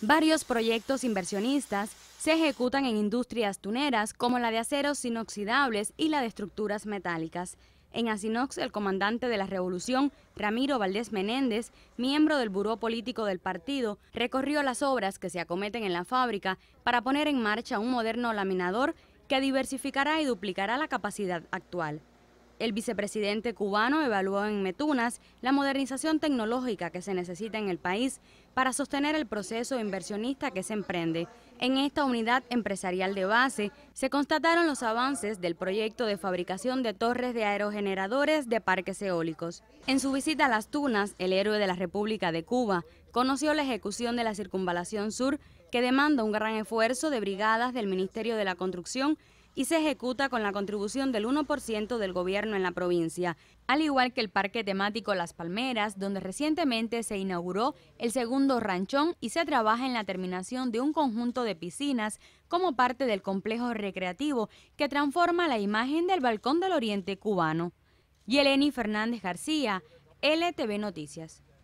Varios proyectos inversionistas se ejecutan en industrias tuneras como la de aceros inoxidables y la de estructuras metálicas. En Asinox, el comandante de la revolución, Ramiro Valdés Menéndez, miembro del buró político del partido, recorrió las obras que se acometen en la fábrica para poner en marcha un moderno laminador que diversificará y duplicará la capacidad actual. El vicepresidente cubano evaluó en Metunas la modernización tecnológica que se necesita en el país para sostener el proceso inversionista que se emprende. En esta unidad empresarial de base se constataron los avances del proyecto de fabricación de torres de aerogeneradores de parques eólicos. En su visita a Las Tunas, el héroe de la República de Cuba conoció la ejecución de la circunvalación sur que demanda un gran esfuerzo de brigadas del Ministerio de la Construcción y se ejecuta con la contribución del 1% del gobierno en la provincia, al igual que el parque temático Las Palmeras, donde recientemente se inauguró el segundo ranchón y se trabaja en la terminación de un conjunto de piscinas como parte del complejo recreativo que transforma la imagen del balcón del oriente cubano. Yeleni Fernández García, LTV Noticias.